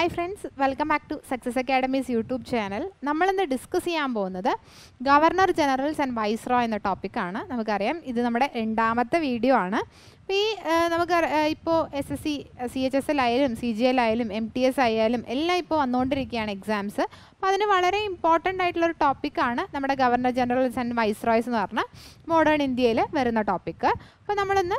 Hi friends welcome back to success academy's YouTube channel നമ്മളിന്ന് discuss ചെയ്യാൻ പോകുന്നത് governor generals and വൈസ്രോ എന്ന ടോപ്പിക്കാണ് നമുക്കറിയാം ഇത് നമ്മുടെ രണ്ടാമത്തെ വീഡിയോ ആണ് അപ്പോൾ ഈ നമുക്ക് ഇപ്പോൾ S S C C H S L ആയാലും സി ജി എൽ ആയാലും എം ടി എസ് ആയാലും എല്ലാം ഇപ്പോൾ വന്നുകൊണ്ടിരിക്കുകയാണ് എക്സാംസ് അപ്പോൾ അതിന് വളരെ ഇമ്പോർട്ടൻ്റ് ആയിട്ടുള്ളൊരു ടോപ്പിക്കാണ് നമ്മുടെ ഗവർണർ ജനറൽസ് ആൻഡ് റോയ്സ് എന്ന് പറഞ്ഞ മോഡേൺ ഇന്ത്യയിൽ വരുന്ന ടോപ്പിക്ക് അപ്പോൾ നമ്മളിന്ന്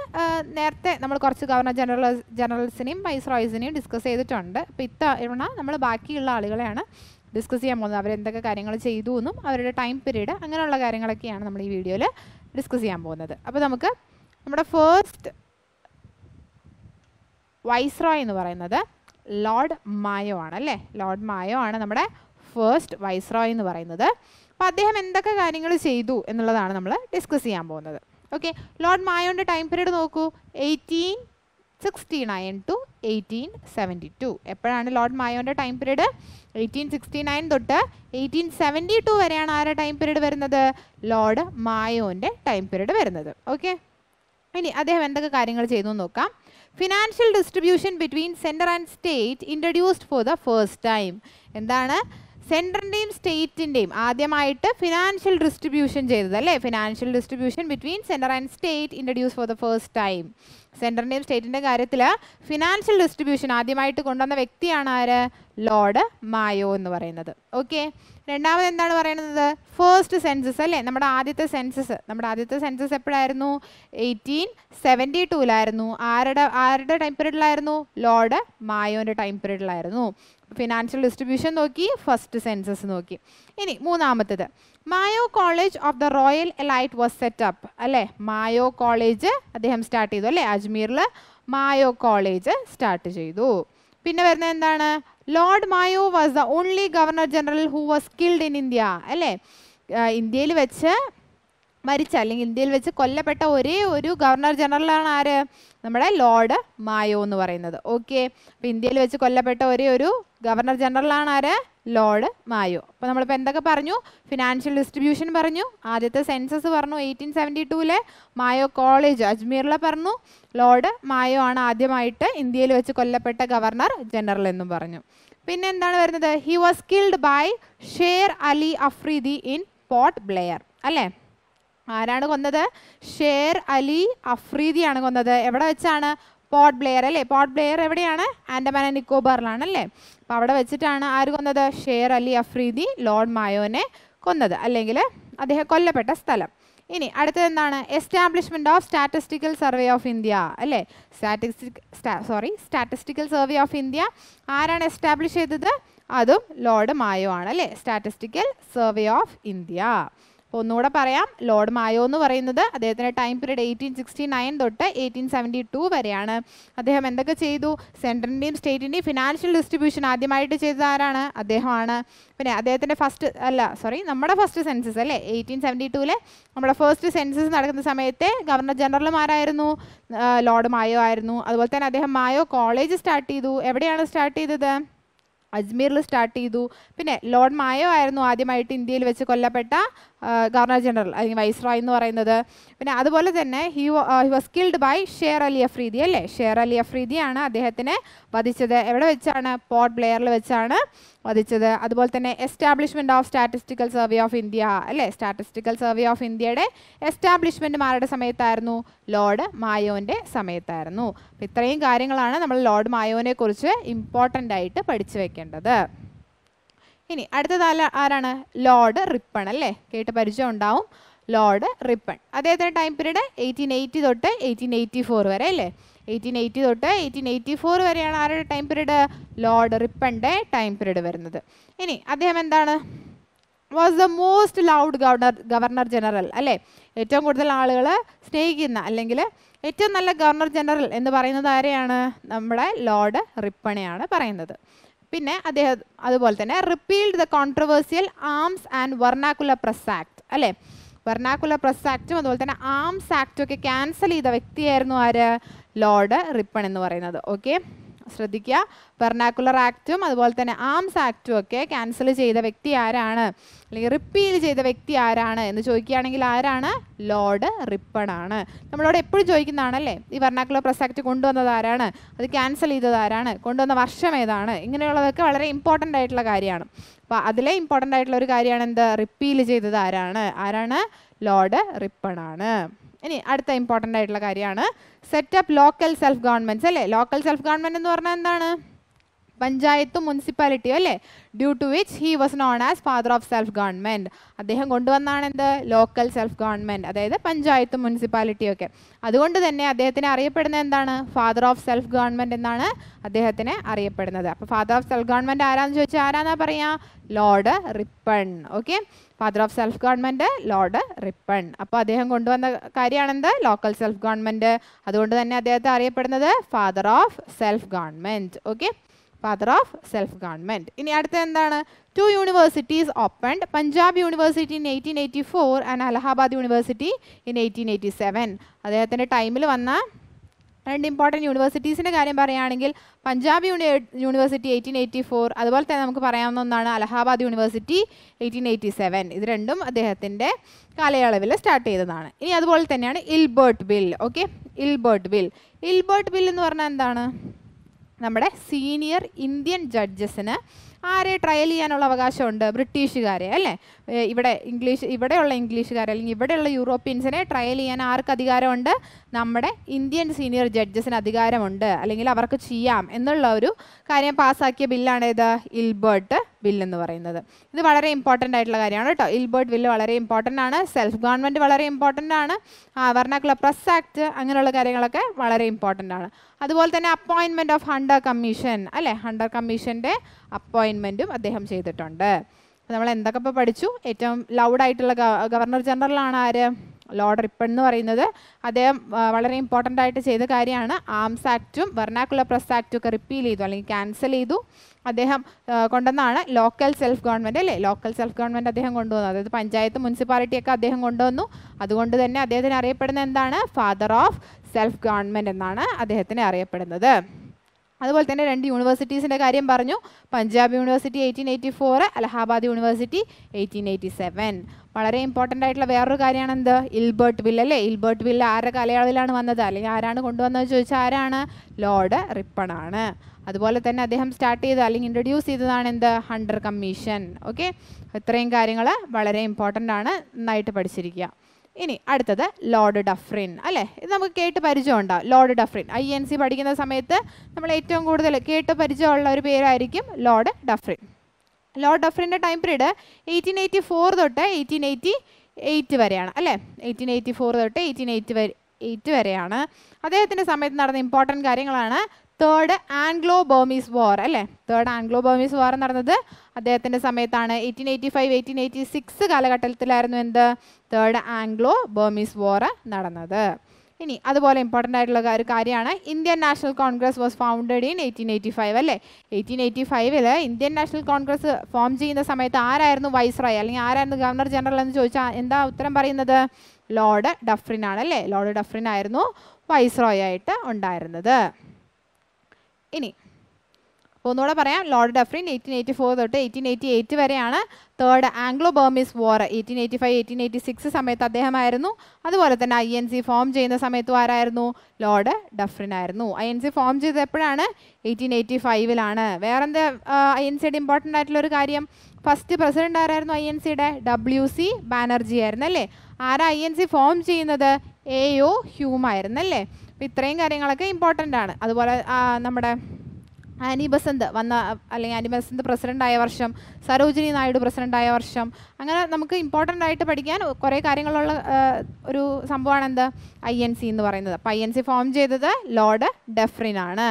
നേരത്തെ നമ്മൾ കുറച്ച് ഗവർണർ ജനറൽ ജനറൽസിനെയും റോയ്സിനെയും ഡിസ്കസ് ചെയ്തിട്ടുണ്ട് അപ്പോൾ ഇത്തവണ നമ്മൾ ബാക്കിയുള്ള ആളുകളെയാണ് ഡിസ്കസ് ചെയ്യാൻ പോകുന്നത് അവരെന്തൊക്കെ കാര്യങ്ങൾ ചെയ്തു എന്നും അവരുടെ ടൈം പീരീഡ് അങ്ങനെയുള്ള കാര്യങ്ങളൊക്കെയാണ് നമ്മൾ ഈ വീഡിയോയിൽ ഡിസ്കസ് ചെയ്യാൻ പോകുന്നത് അപ്പോൾ നമുക്ക് നമ്മുടെ ഫേസ്റ്റ് വൈസ്രോയ് എന്ന് പറയുന്നത് ലോർഡ് മായോ ആണ് അല്ലേ ലോർഡ് മായോ ആണ് നമ്മുടെ ഫേസ്റ്റ് വൈസ്രോയ് എന്ന് പറയുന്നത് അപ്പോൾ അദ്ദേഹം എന്തൊക്കെ കാര്യങ്ങൾ ചെയ്തു എന്നുള്ളതാണ് നമ്മൾ ഡിസ്കസ് ചെയ്യാൻ പോകുന്നത് ഓക്കെ ലോർഡ് മായോൻ്റെ ടൈം പീരീഡ് നോക്കൂ eighteen sixty nine to eighteen seventy two എപ്പോഴാണ് ലോർഡ് മായോൻ്റെ time period eighteen sixty nine തൊട്ട് എയ്റ്റീൻ സെവൻറ്റി ടു വരെയാണ് ആരുടെ ടൈം പീരീഡ് വരുന്നത് ലോർഡ് മായോൻ്റെ ടൈം പീരീഡ് വരുന്നത് ഓക്കെ ഇനി അദ്ദേഹം എന്തൊക്കെ കാര്യങ്ങൾ ചെയ്തു നോക്കാം financial distribution between center and state introduced for the first time. എന്താണ് സെൻട്രലിൻ്റെയും സ്റ്റേറ്റിൻ്റെയും ആദ്യമായിട്ട് ഫിനാൻഷ്യൽ ഡിസ്ട്രിബ്യൂഷൻ ചെയ്തത് അല്ലേ financial distribution between centre and state introduce for the first time സെൻറ്ററിൻ്റെയും സ്റ്റേറ്റിൻ്റെ കാര്യത്തിൽ ഫിനാൻഷ്യൽ ഡിസ്ട്രിബ്യൂഷൻ ആദ്യമായിട്ട് കൊണ്ടുവന്ന വ്യക്തിയാണ് ആര് ലോർഡ് മായോ എന്ന് പറയുന്നത് ഓക്കെ രണ്ടാമത് എന്താണ് പറയുന്നത് ഫേസ്റ്റ് സെൻസസ് അല്ലേ നമ്മുടെ ആദ്യത്തെ സെൻസസ് നമ്മുടെ ആദ്യത്തെ സെൻസസ് എപ്പോഴായിരുന്നു എയ്റ്റീൻ സെവൻറ്റി ടൂലായിരുന്നു ആരുടെ ആരുടെ ടൈം പീരീഡിലായിരുന്നു ലോർഡ് മായോൻ്റെ ടൈം പീരീഡിലായിരുന്നു ഫിനാൻഷ്യൽ ഡിസ്ട്രിബ്യൂഷൻ നോക്കി ഫസ്റ്റ് സെൻസസ് നോക്കി ഇനി മൂന്നാമത്തേത് Mayo College of the royal elite was set up അല്ലേ മായോ കോളേജ് അദ്ദേഹം സ്റ്റാർട്ട് ചെയ്തു അല്ലേ അജ്മീറിൽ മായോ കോളേജ് സ്റ്റാർട്ട് ചെയ്തു പിന്നെ വരുന്നത് എന്താണ് Lord Mayo was the only governor general who was killed in India അല്ലേ ഇന്ത്യയിൽ വെച്ച് മരിച്ച അല്ലെങ്കിൽ ഇന്ത്യയിൽ വെച്ച് കൊല്ലപ്പെട്ട ഒരേ ഒരു ഗവർണർ ജനറലാണ് ആര് നമ്മുടെ ലോർഡ് മായോ എന്ന് പറയുന്നത് ഓക്കെ അപ്പം ഇന്ത്യയിൽ വെച്ച് കൊല്ലപ്പെട്ട ഒരേ ഒരു ഗവർണർ ജനറലാണ് ആര് ലോർഡ് മായോ അപ്പോൾ നമ്മളിപ്പോൾ എന്തൊക്കെ പറഞ്ഞു ഫിനാൻഷ്യൽ ഡിസ്ട്രിബ്യൂഷൻ പറഞ്ഞു ആദ്യത്തെ സെൻസസ് പറഞ്ഞു എയ്റ്റീൻ സെവൻറ്റി ടൂവിലെ മായോ കോളേജ് അജ്മീറിലെ പറഞ്ഞു ലോർഡ് മായോ ആണ് ആദ്യമായിട്ട് ഇന്ത്യയിൽ വെച്ച് കൊല്ലപ്പെട്ട ഗവർണർ ജനറൽ എന്നും പറഞ്ഞു പിന്നെ എന്താണ് വരുന്നത് he was killed by Sher Ali Afridi in Port Blair അല്ലേ ആരാണ് കൊന്നത് ഷേർ അലി അഫ്രീദിയാണ് കൊന്നത് എവിടെ വെച്ചാണ് പോർട്ട് ബ്ലെയർ അല്ലേ പോർട്ട് ബ്ലെയർ എവിടെയാണ് ആൻഡമാൻ ആൻഡ് നിക്കോബാറിലാണ് അല്ലേ അപ്പോൾ അവിടെ വെച്ചിട്ടാണ് ആര് കൊന്നത് ഷേർ അലി അഫ്രീദി ലോർഡ് മായോനെ കൊന്നത് അല്ലെങ്കിൽ അദ്ദേഹം കൊല്ലപ്പെട്ട സ്ഥലം ഇനി അടുത്തത് എന്താണ് establishment of statistical survey of India അല്ലേ statistic sorry statistical survey of India ആരാണ് എസ്റ്റാബ്ലിഷ് ചെയ്തത് അതും ലോർഡ് മായോ ആണ് അല്ലേ സ്റ്റാറ്റിസ്റ്റിക്കൽ സർവേ ഓഫ് ഇന്ത്യ അപ്പോൾ ഒന്നുകൂടെ പറയാം ലോർഡ് മായോ എന്ന് പറയുന്നത് അദ്ദേഹത്തിൻ്റെ time period eighteen sixty nine തൊട്ട് എയ്റ്റീൻ സെവൻറ്റി ടു വരെയാണ് അദ്ദേഹം എന്തൊക്കെ ചെയ്തു സെൻട്രലിൻ്റെയും സ്റ്റേറ്റിൻ്റെയും ഫിനാൻഷ്യൽ ഡിസ്ട്രിബ്യൂഷൻ ആദ്യമായിട്ട് ചെയ്തത് ആരാണ് അദ്ദേഹമാണ് പിന്നെ അദ്ദേഹത്തിൻ്റെ ഫസ്റ്റ് അല്ല സോറി നമ്മുടെ ഫസ്റ്റ് സെൻസസ് അല്ലേ എയ്റ്റീൻ സെവൻറ്റി ടുവിലെ നമ്മുടെ ഫസ്റ്റ് സെൻസസ് നടക്കുന്ന സമയത്തെ ഗവർണർ ജനറൽമാരായിരുന്നു ലോർഡ് മായോ ആയിരുന്നു അതുപോലെ തന്നെ അദ്ദേഹം മായോ കോളേജ് സ്റ്റാർട്ട് ചെയ്തു എവിടെയാണ് സ്റ്റാർട്ട് ചെയ്തത് അജ്മീറിൽ സ്റ്റാർട്ട് ചെയ്തു പിന്നെ ലോർഡ് മായോ ആയിരുന്നു ആദ്യമായിട്ട് ഇന്ത്യയിൽ വെച്ച് കൊല്ലപ്പെട്ട ഗവർണർ ജനറൽ അല്ലെങ്കിൽ വൈസ്രോയ് എന്ന് പറയുന്നത് പിന്നെ അതുപോലെ തന്നെ he was killed by Sher Ali Afridi അല്ലേ ഷെയർ അലി അഫ്രീദിയാണ് അദ്ദേഹത്തിനെ വധിച്ചത് എവിടെ വെച്ചാണ് പോർട്ട് ബ്ലെയറിൽ വെച്ചാണ് വധിച്ചത് അതുപോലെ തന്നെ establishment of statistical survey of India അല്ലേ സ്റ്റാറ്റിസ്റ്റിക്കൽ സർവേ ഓഫ് ഇന്ത്യയുടെ എസ്റ്റാബ്ലിഷ്മെൻറ്റും ആരുടെ സമയത്തായിരുന്നു ലോർഡ് മായോൻ്റെ സമയത്തായിരുന്നു അപ്പം ഇത്രയും കാര്യങ്ങളാണ് നമ്മൾ ലോർഡ് മായോനെ കുറിച്ച് ഇമ്പോർട്ടൻ്റ് ആയിട്ട് പഠിച്ചു വെക്കേണ്ടത് ഇനി അടുത്തത് ആരാണ് ലോർഡ് റിപ്പൺ അല്ലേ കേട്ട് പരിചയം ഉണ്ടാവും ലോർഡ് റിപ്പൺ അദ്ദേഹത്തിൻ്റെ ടൈം പീരീഡ് എയ്റ്റീൻ എയ്റ്റി തൊട്ട് എയ്റ്റീൻ എയ്റ്റി ഫോർ വരെ അല്ലേ എയ്റ്റീൻ എയ്റ്റി തൊട്ട് എയ്റ്റീൻ എയ്റ്റി ഫോർ വരെയാണ് ആരുടെ ടൈം പീരീഡ് ലോർഡ് റിപ്പൻ്റെ ടൈം പീരീഡ് വരുന്നത് ഇനി അദ്ദേഹം എന്താണ് was the most loved governor governor general അല്ലേ ഏറ്റവും കൂടുതൽ ആളുകൾ സ്നേഹിക്കുന്ന അല്ലെങ്കിൽ ഏറ്റവും നല്ല ഗവർണർ ജനറൽ എന്ന് പറയുന്നത് ആരെയാണ് നമ്മുടെ ലോർഡ് റിപ്പണെയാണ് പറയുന്നത് പിന്നെ അദ്ദേഹം അതുപോലെ തന്നെ repealed the controversial arms and vernacular press act അല്ലേ വെർണാക്കുലർ പ്രസ് ആക്റ്റും അതുപോലെ തന്നെ ആംസ് ആക്റ്റും ഒക്കെ ക്യാൻസൽ ചെയ്ത വ്യക്തിയായിരുന്നു ആര് ലോർഡ് റിപ്പൺ എന്ന് പറയുന്നത് ഓക്കെ ശ്രദ്ധിക്കുക വെർണാക്കുലർ ആക്റ്റും അതുപോലെ തന്നെ ആംസ് ആക്റ്റും ഒക്കെ ക്യാൻസൽ ചെയ്ത വ്യക്തി ആരാണ് അല്ലെങ്കിൽ റിപ്പീൽ ചെയ്ത വ്യക്തി ആരാണ് എന്ന് ചോദിക്കുകയാണെങ്കിൽ ആരാണ് ലോർഡ് റിപ്പൺ ആണ് നമ്മളോട് എപ്പോഴും ചോദിക്കുന്നതാണല്ലേ ഈ വെർണാക്കുലർ പ്രസ് ആക്ട് കൊണ്ടുവന്നത് ആരാണ് അത് ക്യാൻസൽ ചെയ്തത് ആരാണ് കൊണ്ടുവന്ന വർഷം ഏതാണ് ഇങ്ങനെയുള്ളതൊക്കെ വളരെ ഇമ്പോർട്ടൻ്റ് ആയിട്ടുള്ള കാര്യമാണ് അപ്പോൾ അതിലെ ഇമ്പോർട്ടൻ്റ് ആയിട്ടുള്ള ഒരു കാര്യമാണ് എന്ത് റിപ്പീൽ ചെയ്തത് ആരാണ് ആരാണ് ലോർഡ് റിപ്പൺ ആണ് ഇനി അടുത്ത ഇമ്പോർട്ടൻ്റ് ആയിട്ടുള്ള കാര്യമാണ് സെറ്റപ്പ് ലോക്കൽ സെൽഫ് ഗവൺമെൻറ്സ് അല്ലേ ലോക്കൽ സെൽഫ് ഗവൺമെൻറ് എന്ന് പറഞ്ഞാൽ എന്താണ് പഞ്ചായത്തും മുനിസിപ്പാലിറ്റിയോ അല്ലേ due to which he was known as father of self government അദ്ദേഹം കൊണ്ടുവന്നാണ് എന്ത് ലോക്കൽ സെൽഫ് ഗവൺമെൻറ് അതായത് പഞ്ചായത്തും മുനിസിപ്പാലിറ്റിയും ഒക്കെ അതുകൊണ്ട് തന്നെ അദ്ദേഹത്തിന് അറിയപ്പെടുന്നത് എന്താണ് ഫാദർ ഓഫ് സെൽഫ് ഗവൺമെൻറ് എന്നാണ് അദ്ദേഹത്തിനെ അറിയപ്പെടുന്നത് അപ്പോൾ ഫാദർ ഓഫ് സെൽഫ് ഗവൺമെൻറ് ആരാന്ന് ചോദിച്ചാൽ ആരാന്നാ പറയാ Lord Ripon okay father of self government Lord Ripon അപ്പോൾ അദ്ദേഹം കൊണ്ടുവന്ന കാര്യമാണെന്ത് ലോക്കൽ സെൽഫ് ഗവൺമെൻറ് അതുകൊണ്ട് തന്നെ അദ്ദേഹത്തെ അറിയപ്പെടുന്നത് father of self government okay father of self government ഇനി അടുത്ത എന്താണ് two universities opened Punjab university in eighteen eighty four and Allahabad university in eighteen eighty seven അദ്ദേഹത്തിൻ്റെ ടൈമിൽ വന്ന രണ്ട് ഇമ്പോർട്ടൻറ്റ് യൂണിവേഴ്സിറ്റീസിൻ്റെ കാര്യം പറയുകയാണെങ്കിൽ Punjab uni university eighteen eighty four അതുപോലെ തന്നെ നമുക്ക് പറയാവുന്ന ഒന്നാണ് Allahabad university eighteen eighty seven ഇത് രണ്ടും അദ്ദേഹത്തിൻ്റെ കാലയളവിൽ സ്റ്റാർട്ട് ചെയ്തതാണ് ഇനി അതുപോലെ തന്നെയാണ് Ilbert bill okay Ilbert bill Ilbert bill എന്ന് പറഞ്ഞാൽ എന്താണ് നമ്മുടെ സീനിയർ ഇന്ത്യൻ ജഡ്ജസിന് ആരെ ട്രയൽ ചെയ്യാനുള്ള അവകാശമുണ്ട് ബ്രിട്ടീഷുകാരെ അല്ലേ ഇവിടെ ഇംഗ്ലീഷ് ഇവിടെയുള്ള ഇംഗ്ലീഷുകാരെ അല്ലെങ്കിൽ ഇവിടെയുള്ള യൂറോപ്യൻസിനെ ട്രയൽ ചെയ്യാൻ ആർക്ക് അധികാരമുണ്ട് നമ്മുടെ ഇന്ത്യൻ സീനിയർ ജഡ്ജസിന് അധികാരമുണ്ട് അല്ലെങ്കിൽ അവർക്ക് ചെയ്യാം എന്നുള്ള ഒരു കാര്യം പാസ്സാക്കിയ ബില്ലാണ് ഏത് ഇൽബേർട്ട് ബില്ലെന്ന് പറയുന്നത് ഇത് വളരെ ഇമ്പോർട്ടൻ്റ് ആയിട്ടുള്ള കാര്യമാണ് കേട്ടോ ഇൽബേർട്ട് ബില്ല് വളരെ ഇമ്പോർട്ടൻ്റ് ആണ് സെൽഫ് ഗവൺമെൻറ് വളരെ ഇമ്പോർട്ടൻ്റ് ആണ് വർണ്ണാക്കുള്ള പ്രസ് ആക്ട് അങ്ങനെയുള്ള കാര്യങ്ങളൊക്കെ വളരെ ഇമ്പോർട്ടൻ്റ് ആണ് അതുപോലെ തന്നെ അപ്പോയിൻമെൻറ്റ് ഓഫ് ഹണ്ടർ കമ്മീഷൻ അല്ലേ ഹണ്ടർ കമ്മീഷൻ്റെ അപ്പോയിൻ അപ്പോയിൻമെൻറ്റും അദ്ദേഹം ചെയ്തിട്ടുണ്ട് നമ്മൾ എന്തൊക്കെ ഇപ്പോൾ പഠിച്ചു ഏറ്റവും ലൗഡായിട്ടുള്ള ഗവർണർ ജനറലാണ് ആര് ലോർഡ് റിപ്പൺ എന്ന് പറയുന്നത് അദ്ദേഹം വളരെ ഇമ്പോർട്ടൻ്റ് ആയിട്ട് ചെയ്ത കാര്യമാണ് ആംസ് ആക്റ്റും വെർണാക്കുലർ പ്രസ് ആക്റ്റും ഒക്കെ റിപ്പീൽ ചെയ്തു അല്ലെങ്കിൽ ക്യാൻസൽ ചെയ്തു അദ്ദേഹം കൊണ്ടുവന്നാണ് ലോക്കൽ സെൽഫ് ഗവൺമെൻറ് അല്ലേ ലോക്കൽ സെൽഫ് ഗവൺമെൻറ് അദ്ദേഹം കൊണ്ടുവന്നു അതായത് പഞ്ചായത്ത് മുനിസിപ്പാലിറ്റിയൊക്കെ അദ്ദേഹം കൊണ്ടുവന്നു അതുകൊണ്ട് തന്നെ അദ്ദേഹത്തിന് അറിയപ്പെടുന്ന എന്താണ് ഫാദർ ഓഫ് സെൽഫ് ഗവൺമെൻറ് എന്നാണ് അദ്ദേഹത്തിന് അറിയപ്പെടുന്നത് അതുപോലെ തന്നെ രണ്ട് യൂണിവേഴ്സിറ്റീസിൻ്റെ കാര്യം പറഞ്ഞു Punjab university eighteen eighty four Allahabad university eighteen eighty seven വളരെ ഇമ്പോർട്ടൻ്റ് ആയിട്ടുള്ള വേറൊരു കാര്യമാണ് എന്ത് ഇൽബർട്ട് വില്ല അല്ലേ ഇൽബർട്ട് വില്ല ആരുടെ കാലയളവിലാണ് വന്നത് അല്ലെങ്കിൽ ആരാണ് കൊണ്ടുവന്നതെന്ന് ചോദിച്ചാൽ ആരാണ് ലോർഡ് റിപ്പൺ ആണ് അതുപോലെ തന്നെ അദ്ദേഹം സ്റ്റാർട്ട് ചെയ്ത അല്ലെങ്കിൽ ഇൻട്രൊഡ്യൂസ് ചെയ്തതാണ് എന്ത് ഹണ്ടർ കമ്മീഷൻ ഓക്കെ ഇത്രയും കാര്യങ്ങൾ വളരെ ഇമ്പോർട്ടൻ്റ് ആണ് നന്നായിട്ട് പഠിച്ചിരിക്കുക ഇനി അടുത്തത് ലോർഡ് ഡഫ്രിൻ അല്ലേ ഇത് നമുക്ക് കേട്ട് പരിചയമുണ്ടാവും Lord Dufferin I N C പഠിക്കുന്ന സമയത്ത് നമ്മൾ ഏറ്റവും കൂടുതൽ കേട്ട് പരിചയമുള്ള ഒരു പേരായിരിക്കും ലോർഡ് ഡഫ്രിൻ ലോർഡ് ഡഫ്രിൻ്റെ time period eighteen eighty four തൊട്ട് എയ്റ്റീൻ എയ്റ്റി എയ്റ്റ് വരെയാണ് അല്ലേ എയ്റ്റീൻ എയ്റ്റി ഫോർ തൊട്ട് എയ്റ്റീൻ എയ്റ്റ് വരെ എയ്റ്റ് വരെയാണ് അദ്ദേഹത്തിൻ്റെ സമയത്ത് നടന്ന ഇമ്പോർട്ടൻറ്റ് കാര്യങ്ങളാണ് തേർഡ് ആംഗ്ലോ ബോമീസ് വാർ അല്ലേ തേർഡ് ആംഗ്ലോ ബോമീസ് വാർ എന്ന് നടന്നത് അദ്ദേഹത്തിൻ്റെ സമയത്താണ് eighteen eighty five eighteen eighty six കാലഘട്ടത്തിലായിരുന്നു എന്ത് തേർഡ് ആംഗ്ലോ ബോമീസ് വാർ നടന്നത് ഇനി അതുപോലെ ഇമ്പോർട്ടൻ്റ് ആയിട്ടുള്ള ഒരു കാര്യമാണ് Indian National Congress was founded in eighteen eighty five അല്ലേ എയ്റ്റീൻ എയ്റ്റി ഫൈവിൽ ഇന്ത്യൻ നാഷണൽ കോൺഗ്രസ് ഫോം ചെയ്യുന്ന സമയത്ത് ആരായിരുന്നു വൈസ്രായ് അല്ലെങ്കിൽ ആരായിരുന്നു ഗവർണർ ജനറൽ എന്ന് ചോദിച്ചാൽ എന്താ ഉത്തരം പറയുന്നത് ലോർഡ് ഡഫ്രിൻ ആണ് അല്ലേ ലോർഡ് ഡഫ്രിൻ ആയിരുന്നു വൈസ്രോയ് ആയിട്ട് ഉണ്ടായിരുന്നത് ഇനി ഒന്നുകൂടെ പറയാം Lord Dufferin eighteen eighty four തൊട്ട് എയ്റ്റീൻ എയ്റ്റി എയ്റ്റ് വരെയാണ് third Anglo Burmese war eighteen eighty five eighteen eighty six സമയത്ത് അദ്ദേഹമായിരുന്നു അതുപോലെ തന്നെ ഐ എൻ സി ഫോം ചെയ്യുന്ന സമയത്തും ആരായിരുന്നു ലോർഡ് ഡഫ്രിൻ ആയിരുന്നു ഐ എൻ സി ഫോം ചെയ്തത് എപ്പോഴാണ് എയ്റ്റീൻ എയ്റ്റി ഫൈവിലാണ് വേറെന്താ ഐ എൻ സിയുടെ ഇമ്പോർട്ടൻ്റ് ആയിട്ടുള്ള ഒരു കാര്യം ഫസ്റ്റ് പ്രസിഡന്റ് ആരായിരുന്നു ഐ എൻ സിയുടെ ഡബ്ല്യു സി ബാനർജി ആയിരുന്നു അല്ലേ ആരാ ഐ എൻ സി ഫോം ചെയ്യുന്നത് എയോ അല്ലേ അപ്പം ഇത്രയും കാര്യങ്ങളൊക്കെ ഇമ്പോർട്ടൻ്റ് ആണ് അതുപോലെ നമ്മുടെ ആനി ബസന്ത് വന്ന അല്ലെങ്കിൽ ആനി ബസന്ത് പ്രസിഡൻ്റായ വർഷം സരോജിനി നായിഡു പ്രസിഡൻ്റായ വർഷം അങ്ങനെ നമുക്ക് ഇമ്പോർട്ടൻ്റ് ആയിട്ട് പഠിക്കാൻ കുറേ കാര്യങ്ങളുള്ള ഒരു സംഭവമാണ് എന്ത് ഐ എൻ സി എന്ന് പറയുന്നത് അപ്പോൾ ഐ എൻ സി ഫോം ചെയ്തത് ലോർഡ് ഡെഫ്രിനാണ്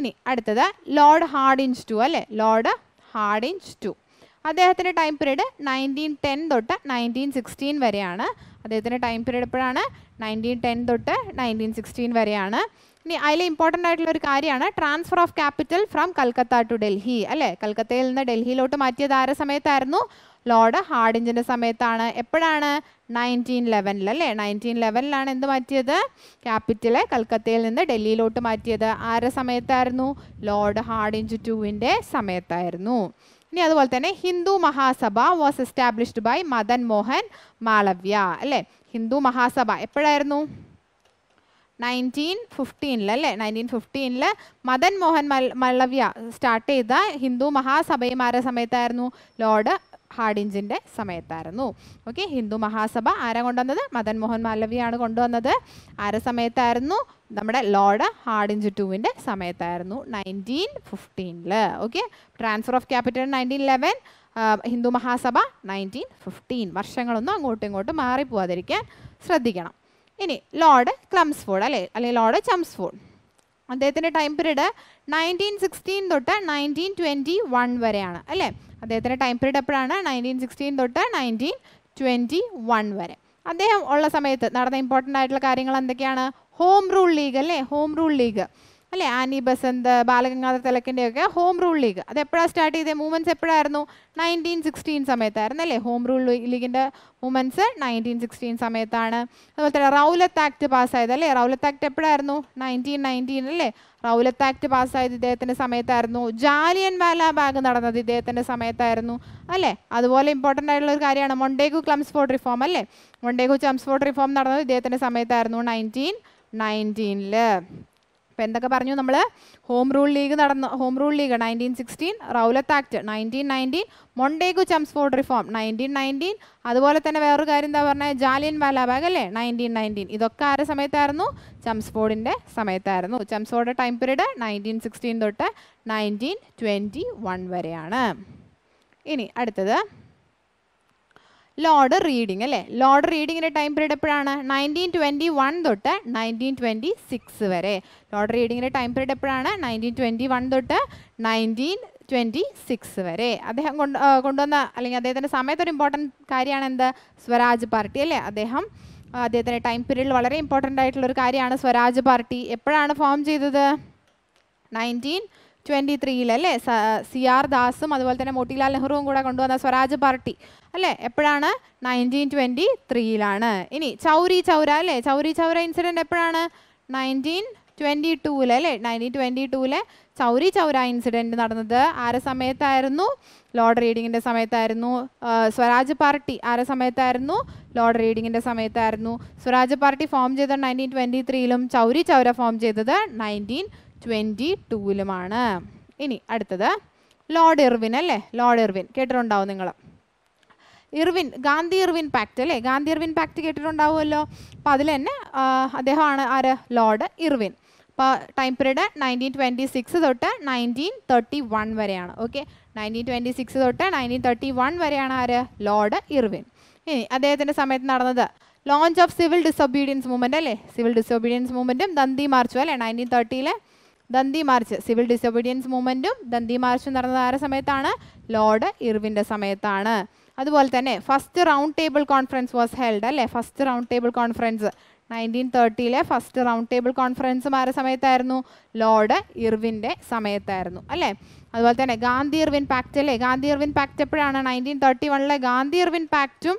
ഇനി അടുത്തത് ലോർഡ് ഹാർഡിൻസ് ടു അല്ലേ ലോർഡ് ഹാർഡിൻസ് ടു അദ്ദേഹത്തിൻ്റെ ടൈം പീരീഡ് നയൻറ്റീൻ ടെൻ തൊട്ട് നയൻറ്റീൻ സിക്സ്റ്റീൻ വരെയാണ് അദ്ദേഹത്തിൻ്റെ ടൈം പീരീഡ് എപ്പോഴാണ് നയൻറ്റീൻ ടെൻ തൊട്ട് നയൻറ്റീൻ സിക്സ്റ്റീൻ വരെയാണ് ഇനി അതിൽ ഇമ്പോർട്ടൻ്റ് ആയിട്ടുള്ള ഒരു കാര്യമാണ് transfer of capital from Calcutta to Delhi അല്ലേ കൽക്കത്തയിൽ നിന്ന് ഡൽഹിയിലോട്ട് മാറ്റിയത് ആര സമയത്തായിരുന്നു ലോർഡ് ഹാർഡിഞ്ചിൻ്റെ സമയത്താണ് എപ്പോഴാണ് നയൻറ്റീൻ ലെവനിൽ അല്ലേ നയൻറ്റീൻ ലെവനിലാണ് എന്ത് മാറ്റിയത് ക്യാപിറ്റലെ കൽക്കത്തയിൽ നിന്ന് ഡൽഹിയിലോട്ട് മാറ്റിയത് ആരുടെ സമയത്തായിരുന്നു ലോർഡ് ഹാർഡിഞ്ച് ടുവിൻ്റെ സമയത്തായിരുന്നു ഇനി അതുപോലെ തന്നെ Hindu Mahasabha was established by Madan Mohan Malaviya അല്ലേ ഹിന്ദു മഹാസഭ എപ്പോഴായിരുന്നു നയൻറ്റീൻ ഫിഫ്റ്റീനിൽ അല്ലേ നയൻറ്റീൻ ഫിഫ്റ്റീനിൽ മദൻ മോഹൻ മല്ലവ്യ സ്റ്റാർട്ട് ചെയ്ത ഹിന്ദു മഹാസഭയും ആരുടെ സമയത്തായിരുന്നു ലോർഡ് ഹാഡിൻജിൻ്റെ സമയത്തായിരുന്നു ഓക്കെ ഹിന്ദു മഹാസഭ ആരാ കൊണ്ടുവന്നത് മദൻ മോഹൻ മാലവ്യാണ് കൊണ്ടുവന്നത് ആരെ സമയത്തായിരുന്നു നമ്മുടെ ലോഡ് ഹാർഡിഞ്ച് ടുവിൻ്റെ സമയത്തായിരുന്നു നയൻറ്റീൻ ഫിഫ്റ്റീനിൽ okay transfer of capital nineteen eleven Hindu Mahasabha nineteen fifteen വർഷങ്ങളൊന്നും അങ്ങോട്ടും ഇങ്ങോട്ടും മാറിപ്പോവാതിരിക്കാൻ ശ്രദ്ധിക്കണം ഇനി ലോർഡ് ക്ലംസ്ഫോർഡ് അല്ലേ അല്ലെങ്കിൽ ലോർഡ് ചംസ്ഫോർഡ് അദ്ദേഹത്തിൻ്റെ ടൈം പീരീഡ് നയൻറ്റീൻ സിക്സ്റ്റീൻ തൊട്ട് നയൻറ്റീൻ ട്വൻറ്റി വൺ വരെയാണ് അല്ലേ അദ്ദേഹത്തിൻ്റെ ടൈം പീരീഡ് എപ്പോഴാണ് നയൻറ്റീൻ സിക്സ്റ്റീൻ തൊട്ട് നയൻറ്റീൻ ട്വൻറ്റി വൺ വരെ അദ്ദേഹം ഉള്ള സമയത്ത് നടന്ന ഇമ്പോർട്ടൻ്റ് ആയിട്ടുള്ള കാര്യങ്ങൾ എന്തൊക്കെയാണ് ഹോം റൂൾ ലീഗ് അല്ലേ ഹോം റൂൾ ലീഗ് അല്ലേ Annie Besant Balagangadhar തിലക്കിൻ്റെയൊക്കെ home rule League അത് എപ്പോഴാണ് സ്റ്റാർട്ട് ചെയ്തത് മൂവ്മെൻസ് എപ്പോഴായിരുന്നു നയൻറ്റീൻ സിക്സ്റ്റീൻ സമയത്തായിരുന്നു അല്ലേ ഹോം റൂൾ ലീഗിൻ്റെ മൂവ്മെൻസ് നയൻറ്റീൻ സിക്സ്റ്റീൻ സമയത്താണ് അതുപോലെ തന്നെ റൗലത്ത് ആക്ട് പാസ്സായത് അല്ലേ റൗലത്ത് ആക്ട് എപ്പോഴായിരുന്നു നയൻറ്റീൻ നയൻറ്റീൻ അല്ലേ റൗലത്ത് ആക്ട് പാസ്സായത് ഇദ്ദേഹത്തിൻ്റെ സമയത്തായിരുന്നു ജാലിയൻ വാല ബാഗ് നടന്നത് ഇദ്ദേഹത്തിൻ്റെ സമയത്തായിരുന്നു അല്ലേ അതുപോലെ ഇമ്പോർട്ടൻ്റ് ആയിട്ടുള്ള ഒരു കാര്യമാണ് മൊണ്ടേഗു ക്ലംസ്ഫോർഡ് റിഫോം അല്ലേ മൊണ്ടേഗു ക്ലംസ്ഫോർഡ് റിഫോം നടന്നത് ഇദ്ദേഹത്തിൻ്റെ സമയത്തായിരുന്നു നയൻറ്റീൻ നയൻറ്റീനില് അപ്പോൾ എന്തൊക്കെ പറഞ്ഞു നമ്മൾ ഹോം റൂൾ ലീഗ് നടന്ന Home rule league nineteen sixteen Rowlatt Act nineteen nineteen Montagu Chelmsford reform nineteen nineteen അതുപോലെ തന്നെ വേറൊരു കാര്യം എന്താ പറഞ്ഞാൽ ജാലിയൻ വാലാബാഗ് അല്ലേ നയൻറ്റീൻ നയൻറ്റീൻ ഇതൊക്കെ ആരുടെ സമയത്തായിരുന്നു ചംസ്ഫോർഡിൻ്റെ സമയത്തായിരുന്നു Chelmsford time period nineteen sixteen തൊട്ട് നയൻറ്റീൻ ട്വൻറ്റി വൺ വരെയാണ് ഇനി അടുത്തത് ലോഡ് റീഡിംഗ് അല്ലേ ലോഡ് റീഡിങ്ങിൻ്റെ ടൈം പീരീഡ് എപ്പോഴാണ് നയൻറ്റീൻ ട്വൻറ്റി വൺ തൊട്ട് നയൻറ്റീൻ ട്വൻറ്റി സിക്സ് വരെ ലോഡ് റീഡിങ്ങിൻ്റെ ടൈം പീരീഡ് എപ്പോഴാണ് നയൻറ്റീൻ ട്വൻറ്റി വൺ തൊട്ട് നയൻറ്റീൻ ട്വൻറ്റി സിക്സ് വരെ അദ്ദേഹം കൊണ്ട് കൊണ്ടുവന്ന അല്ലെങ്കിൽ അദ്ദേഹത്തിൻ്റെ സമയത്തൊരു ഇമ്പോർട്ടൻറ്റ് കാര്യമാണ് എന്ത് സ്വരാജ് പാർട്ടി അല്ലേ അദ്ദേഹം അദ്ദേഹത്തിൻ്റെ ടൈം പീരീഡിൽ വളരെ ഇമ്പോർട്ടൻ്റ് ആയിട്ടുള്ളൊരു കാര്യമാണ് സ്വരാജ് പാർട്ടി എപ്പോഴാണ് ഫോം ചെയ്തത് നയൻറ്റീൻ ട്വൻറ്റി ത്രീയിൽ അല്ലേ സി ആർ ദാസും അതുപോലെ തന്നെ മോട്ടിലാൽ നെഹ്റുവും കൂടെ കൊണ്ടുവന്ന സ്വരാജ് പാർട്ടി അല്ലേ എപ്പോഴാണ് നയൻറ്റീൻ ട്വൻറ്റി ത്രീയിലാണ് ഇനി ചൗരി ചൗര അല്ലേ ചൗരി ചൗര ഇൻസിഡൻറ്റ് എപ്പോഴാണ് നയൻറ്റീൻ ട്വൻറ്റി ടൂവിൽ അല്ലേ നയൻറ്റീൻ ട്വൻറ്റി ടൂവിലെ ചൗരി ചൗര ഇൻസിഡൻറ്റ് നടന്നത് ആരെ സമയത്തായിരുന്നു ലോഡ് റീഡിങ്ങിൻ്റെ സമയത്തായിരുന്നു സ്വരാജ് പാർട്ടി ആരെ സമയത്തായിരുന്നു ലോഡ് റീഡിങ്ങിൻ്റെ സമയത്തായിരുന്നു സ്വരാജ് പാർട്ടി ഫോം ചെയ്തത് നയൻറ്റീൻ ട്വൻറ്റി ത്രീയിലും ചൗരി ചൗര ഫോം ചെയ്തത് നയൻറ്റീൻ ട്വൻറ്റി ടൂവിലുമാണ് ഇനി അടുത്തത് ലോർഡ് ഇർവിൻ അല്ലേ ലോർഡ് ഇർവിൻ കേട്ടിട്ടുണ്ടാവും നിങ്ങൾ ഇർവിൻ ഗാന്ധി ഇർവിൻ പാക്റ്റ് അല്ലേ ഗാന്ധി ഇർവിൻ പാക്റ്റ് കേട്ടിട്ടുണ്ടാവുമല്ലോ അപ്പോൾ അതിൽ തന്നെ അദ്ദേഹമാണ് ആര് ലോർഡ് ഇർവിൻ അപ്പോൾ time period nineteen twenty six തൊട്ട് നയൻറ്റീൻ തേർട്ടി വൺ വരെയാണ് ഓക്കെ നയൻറ്റീൻ ട്വൻറ്റി സിക്സ് തൊട്ട് നയൻറ്റീൻ തേർട്ടി വൺ വരെയാണ് ആര് ലോർഡ് ഇർവിൻ ഇനി അദ്ദേഹത്തിൻ്റെ സമയത്ത് നടന്നത് launch of civil disobedience movement അല്ലേ സിവിൽ ഡിസൊബീഡിയൻസ് മൂവ്മെൻറ്റും ദന്തി മാർച്ചു അല്ലേ നയൻറ്റീൻ തേർട്ടിയിലെ ദന്തി മാർച്ച് സിവിൽ ഡിസൊബീഡിയൻസ് മൂവ്മെൻറ്റും ദന്തി മാർച്ചും നടന്നത് ആരുടെ സമയത്താണ് ലോർഡ് ഇർവിൻ്റെ സമയത്താണ് അതുപോലെ തന്നെ first round table conference was held അല്ലേ first round table conference nineteen തേർട്ടിയിലെ ഫസ്റ്റ് റൗണ്ട് ടേബിൾ കോൺഫറൻസും ആരുടെ സമയത്തായിരുന്നു ലോർഡ് ഇർവിൻ്റെ സമയത്തായിരുന്നു അല്ലേ അതുപോലെ തന്നെ ഗാന്ധി ഇർവിൻ പാക്റ്റ് അല്ലേ ഗാന്ധി ഇർവിൻ പാക്റ്റ് എപ്പോഴാണ് നയൻറ്റീൻ തേർട്ടി വണ്ണിലെ ഗാന്ധി ഇർവിൻ പാക്റ്റും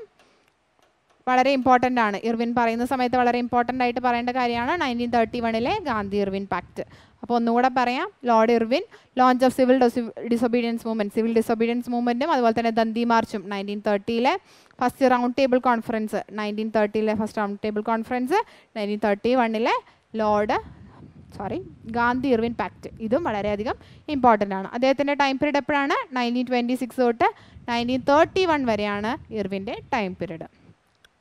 വളരെ ഇമ്പോർട്ടൻ്റ് ആണ് ഇർവിൻ പറയുന്ന സമയത്ത് വളരെ ഇമ്പോർട്ടൻ്റ് ആയിട്ട് പറയേണ്ട കാര്യമാണ് നയൻറ്റീൻ തേർട്ടി വണ്ണിലെ ഗാന്ധി ഇർവിൻ പാക്റ്റ് അപ്പോൾ ഒന്നുകൂടെ പറയാം lord Irwin launch of civil disobedience movement civil disobedience മൂവ്മെൻറ്റും അതുപോലെ തന്നെ ദന്തി മാർച്ചും നയൻറ്റീൻ തേർട്ടിയിലെ first round table conference nineteen തേർട്ടിയിലെ first round table conference nineteen thirty വണ്ണിലെ lord sorry Gandhi Irwin pact ഇതും വളരെയധികം ഇമ്പോർട്ടൻ്റ് ആണ് അദ്ദേഹത്തിൻ്റെ ടൈം പീരീഡ് എപ്പോഴാണ് നയൻറ്റീൻ ട്വൻറ്റി സിക്സ് തൊട്ട് നയൻറ്റീൻ തേർട്ടി വൺ വരെയാണ് ഇർവിൻ്റെ ടൈം പീരീഡ്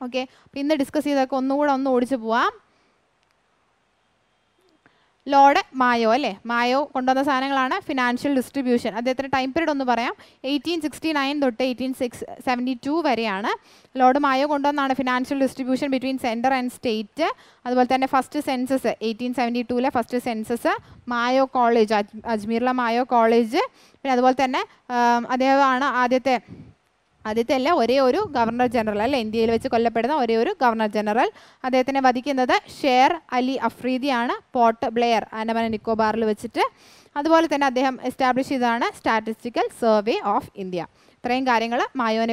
ഓക്കെ അപ്പോൾ ഇന്ന് ഡിസ്കസ് ചെയ്തൊക്കെ ഒന്നുകൂടെ ഒന്ന് ഓടിച്ചു പോവാം ലോഡ് മായോ അല്ലേ മായോ കൊണ്ടുവന്ന സാധനങ്ങളാണ് ഫിനാൻഷ്യൽ ഡിസ്ട്രിബ്യൂഷൻ അദ്ദേഹത്തിൻ്റെ ടൈം പീരീഡ് ഒന്ന് പറയാം എയ്റ്റീൻ സിക്സ്റ്റി നയൻ തൊട്ട് എയ്റ്റീൻ സിക്സ് സെവൻറ്റി ടു വരെയാണ് ലോഡ് മായോ കൊണ്ടുവന്നാണ് financial distribution between centre and state അതുപോലെ തന്നെ ഫസ്റ്റ് സെൻസസ് എയ്റ്റീൻ സെവൻറ്റി ടുവിലെ ഫസ്റ്റ് സെൻസസ് മായോ കോളേജ് അജ്മീറിലെ മായോ കോളേജ് പിന്നെ അതുപോലെ തന്നെ അദ്ദേഹമാണ് ആദ്യത്തെ ആദ്യത്തെ അല്ല ഒരേ ഒരു ഗവർണർ ജനറൽ അല്ലെ ഇന്ത്യയിൽ വെച്ച് കൊല്ലപ്പെടുന്ന ഒരേ ഒരു ഗവർണർ ജനറൽ അദ്ദേഹത്തിനെ വധിക്കുന്നത് ഷേർ അലി അഫ്രീദിയാണ് പോർട്ട് ബ്ലെയർ ആൻഡമാൻ നിക്കോബാറിൽ വെച്ചിട്ട് അതുപോലെ തന്നെ അദ്ദേഹം എസ്റ്റാബ്ലിഷ് ചെയ്തതാണ് സ്റ്റാറ്റിസ്റ്റിക്കൽ സർവേ ഓഫ് ഇന്ത്യ ഇത്രയും കാര്യങ്ങൾ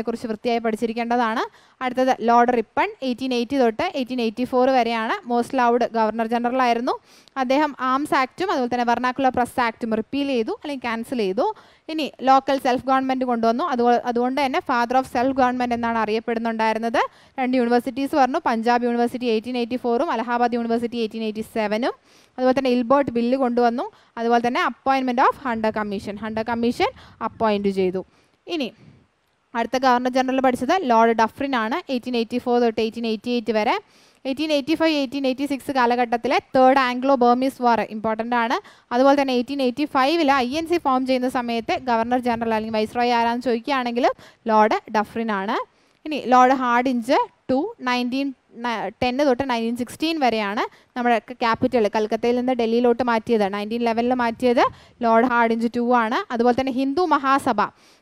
കുറിച്ച് വൃത്തിയായി പഠിച്ചിരിക്കേണ്ടതാണ് അടുത്തത് ലോർഡ് റിപ്പൺ എയ്റ്റീൻ എയ്റ്റി തൊട്ട് എയ്റ്റീൻ എയ്റ്റി ഫോർ വരെയാണ് മോസ്റ്റ് ലൗഡ് ഗവർണർ ജനറൽ ആയിരുന്നു അദ്ദേഹം ആംസ് ആക്റ്റും അതുപോലെ തന്നെ വെർണാക്കുലർ പ്രസ് ആക്റ്റും റിപ്പീൽ ചെയ്തു അല്ലെങ്കിൽ ക്യാൻസൽ ചെയ്തു ഇനി ലോക്കൽ സെൽഫ് ഗവൺമെൻറ് കൊണ്ടുവന്നു അതുപോലെ അതുകൊണ്ട് തന്നെ ഫാദർ ഓഫ് സെൽഫ് ഗവൺമെൻറ് എന്നാണ് അറിയപ്പെടുന്നുണ്ടായിരുന്നത് രണ്ട് യൂണിവേഴ്സിറ്റീസ് പറഞ്ഞു പഞ്ചാബ് യൂണിവേഴ്സിറ്റി എയ്റ്റീൻ എയ്റ്റി ഫോറും അലഹാബാദ് യൂണിവേഴ്സിറ്റി എയ്റ്റീൻ എയ്റ്റി സെവനും അതുപോലെ തന്നെ ഇൽബോർട്ട് ബില്ല് കൊണ്ടുവന്നു അതുപോലെ തന്നെ appointment of Hunter commission hunter commission appoint ചെയ്തു ഇനി അടുത്ത ഗവർണർ ജനറൽ പഠിച്ചത് ലോർഡ് ഡഫ്രിൻ ആണ് എയ്റ്റീൻ എയ്റ്റി ഫോർ തൊട്ട് എയ്റ്റീൻ എയ്റ്റി എയ്റ്റ് വരെ eighteen eighty five eighteen eighty six കാലഘട്ടത്തിലെ third Anglo Burmese war important ആണ് അതുപോലെ തന്നെ എയ്റ്റീൻ എയ്റ്റി ഫൈവിൽ ഐ എൻ സി ഫോം ചെയ്യുന്ന സമയത്ത് ഗവർണർ ജനറൽ അല്ലെങ്കിൽ വൈസ്രോയി ആരാന്ന് ചോദിക്കുകയാണെങ്കിൽ ലോർഡ് ഡഫ്രിൻ ആണ് ഇനി ലോർഡ് ഹാർഡിഞ്ച് ടു നയൻറ്റീൻ ടെന്ന് തൊട്ട് നയൻറ്റീൻ സിക്സ്റ്റീൻ വരെയാണ് നമ്മുടെ ക്യാപിറ്റൽ കൽക്കത്തയിൽ നിന്ന് ഡൽഹിയിലോട്ട് മാറ്റിയത് നയൻറ്റീൻ ലെവലിൽ മാറ്റിയത് ലോർഡ് ഹാർഡിൻസ് ടു ആണ് അതുപോലെ തന്നെ ഹിന്ദു മഹാസഭ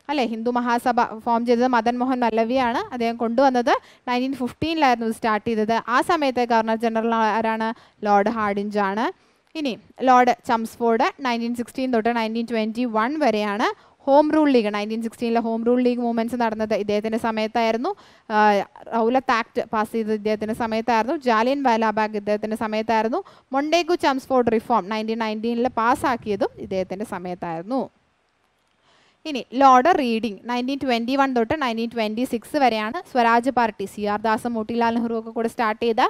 അല്ലേ ഹിന്ദു മഹാസഭ ഫോം ചെയ്തത് മദൻ മോഹൻ മല്ലവിയാണ് അദ്ദേഹം കൊണ്ടുവന്നത് നയൻറ്റീൻ ഫിഫ്റ്റീനിലായിരുന്നു സ്റ്റാർട്ട് ചെയ്തത് ആ സമയത്തെ ഗവർണർ ജനറൽ ആരാണ് ലോർഡ് ഹാർഡിഞ്ച് ആണ് ഇനി ലോർഡ് ചംസ്ഫോർഡ് നയൻറ്റീൻ സിക്സ്റ്റീൻ തൊട്ട് നയൻറ്റീൻ ട്വൻറ്റി വൺ വരെയാണ് ഹോം റൂൾ ലീഗ് നയൻറ്റീൻ സിക്സ്റ്റീനിലെ ഹോം റൂൾ ലീഗ് മൂവ്മെൻറ്റ്സ് നടന്നത് ഇദ്ദേഹത്തിൻ്റെ സമയത്തായിരുന്നു റൗലത്ത് ആക്ട് പാസ് ചെയ്തത് ഇദ്ദേഹത്തിൻ്റെ സമയത്തായിരുന്നു ജാലിയൻ വാലാബാഗ് ഇദ്ദേഹത്തിൻ്റെ സമയത്തായിരുന്നു മൊണ്ടേഗു ചംസ്ഫോർഡ് റിഫോം നയൻറ്റീൻ നയൻറ്റീനിൽ പാസ്സാക്കിയതും ഇദ്ദേഹത്തിൻ്റെ സമയത്തായിരുന്നു ഇനി lord reading nineteen twenty one തൊട്ട് നയൻറ്റീൻ ട്വൻറ്റി സിക്സ് വരെയാണ് Swaraj party C R Das Motilal Nehru ഒക്കെ കൂടെ സ്റ്റാർട്ട് ചെയ്ത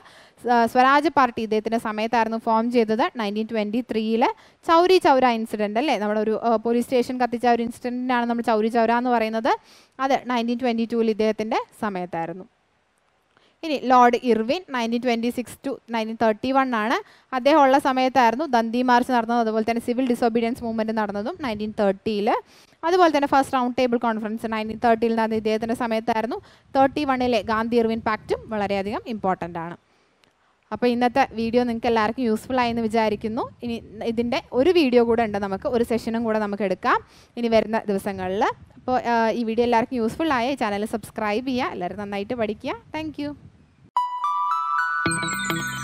സ്വരാജ് പാർട്ടി ഇദ്ദേഹത്തിൻ്റെ സമയത്തായിരുന്നു ഫോം ചെയ്തത് നയൻറ്റീൻ ട്വൻറ്റി ത്രീയിലെ ചൗരി ചൗര ഇൻസിഡൻ്റ് അല്ലേ നമ്മുടെ ഒരു പോലീസ് സ്റ്റേഷൻ കത്തിച്ച ഒരു ഇൻസിഡൻറ്റിനാണ് നമ്മൾ ചൗരി ചൗര എന്ന് പറയുന്നത് അത് നയൻറ്റീൻ ട്വൻറ്റി ടുവിൽ ഇദ്ദേഹത്തിൻ്റെ സമയത്തായിരുന്നു ഇനി lord Irwin nineteen twenty six to nineteen thirty one ആണ് അദ്ദേഹം ഉള്ള സമയത്തായിരുന്നു ദന്തി മാർച്ച് നടന്നതും അതുപോലെ തന്നെ സിവിൽ ഡിസോബീഡിയൻസ് മൂവ്മെൻറ്റ് നടന്നതും നയൻറ്റീൻ തേർട്ടിയിൽ അതുപോലെ തന്നെ first round table conference nineteen തേർട്ടിയിൽ നടന്ന ഇദ്ദേഹത്തിൻ്റെ സമയത്തായിരുന്നു തേർട്ടി വണ്ണിലെ ഗാന്ധി ഇർവിൻ പാക്റ്റും വളരെയധികം ഇമ്പോർട്ടൻ്റ് ആണ് അപ്പോൾ ഇന്നത്തെ വീഡിയോ നിങ്ങൾക്ക് എല്ലാവർക്കും യൂസ്ഫുൾ ആയെന്ന് വിചാരിക്കുന്നു ഇനി ഇതിൻ്റെ ഒരു വീഡിയോ കൂടെ ഉണ്ട് നമുക്ക് ഒരു സെഷനും കൂടെ നമുക്ക് എടുക്കാം ഇനി വരുന്ന ദിവസങ്ങളിൽ അപ്പോൾ ഈ വീഡിയോ എല്ലാവർക്കും യൂസ്ഫുൾ ആയ ചാനൽ സബ്സ്ക്രൈബ് ചെയ്യുക എല്ലാവരും നന്നായിട്ട് പഠിക്കുക താങ്ക് thank you